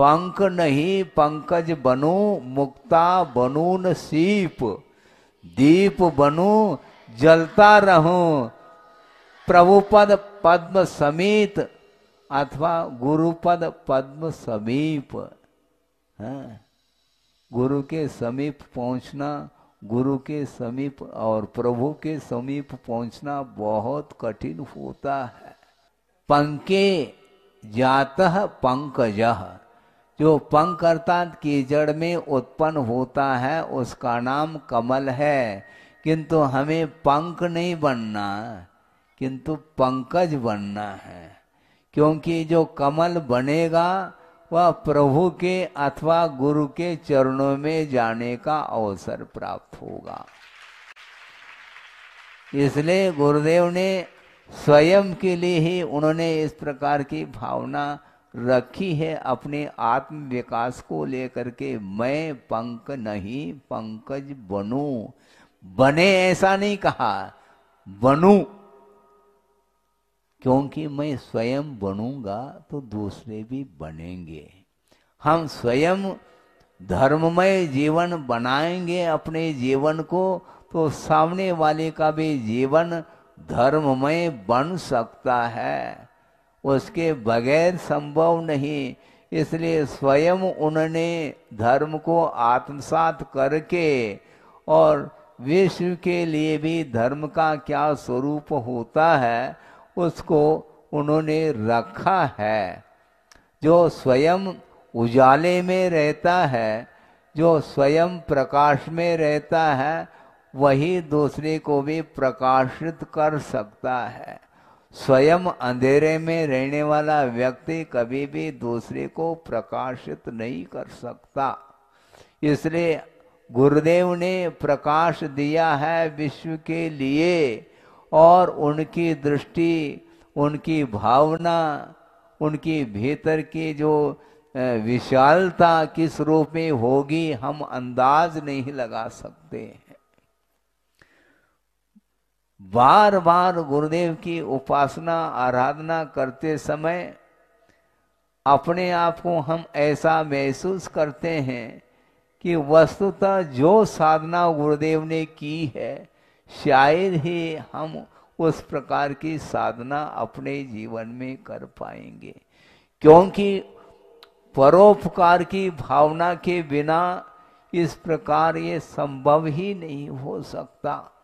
पंख नहीं पंकज बनो मुक्ता बनू न सीप दीप बनू जलता रहू प्रभुपद पद्म समीत अथवा गुरुपद पद्म समीप है हाँ। गुरु के समीप पहुंचना गुरु के समीप और प्रभु के समीप पहुंचना बहुत कठिन होता है पंके जात पंकज जो पंख अर्थात की जड़ में उत्पन्न होता है उसका नाम कमल है किंतु हमें पंख नहीं बनना किंतु पंकज बनना है क्योंकि जो कमल बनेगा वह प्रभु के अथवा गुरु के चरणों में जाने का अवसर प्राप्त होगा इसलिए गुरुदेव ने स्वयं के लिए ही उन्होंने इस प्रकार की भावना रखी है अपने आत्म विकास को लेकर के मैं पंक नहीं पंकज बनू बने ऐसा नहीं कहा बनू क्योंकि मैं स्वयं बनूंगा तो दूसरे भी बनेंगे हम स्वयं धर्ममय जीवन बनाएंगे अपने जीवन को तो सामने वाले का भी जीवन धर्ममय बन सकता है उसके बगैर संभव नहीं इसलिए स्वयं उन्होंने धर्म को आत्मसात करके और विश्व के लिए भी धर्म का क्या स्वरूप होता है उसको उन्होंने रखा है जो स्वयं उजाले में रहता है जो स्वयं प्रकाश में रहता है वही दूसरे को भी प्रकाशित कर सकता है स्वयं अंधेरे में रहने वाला व्यक्ति कभी भी दूसरे को प्रकाशित नहीं कर सकता इसलिए गुरुदेव ने प्रकाश दिया है विश्व के लिए और उनकी दृष्टि उनकी भावना उनकी भीतर की जो विशालता किस रूप में होगी हम अंदाज नहीं लगा सकते हैं बार बार गुरुदेव की उपासना आराधना करते समय अपने आप को हम ऐसा महसूस करते हैं कि वस्तुतः जो साधना गुरुदेव ने की है शायद ही हम उस प्रकार की साधना अपने जीवन में कर पाएंगे क्योंकि परोपकार की भावना के बिना इस प्रकार ये संभव ही नहीं हो सकता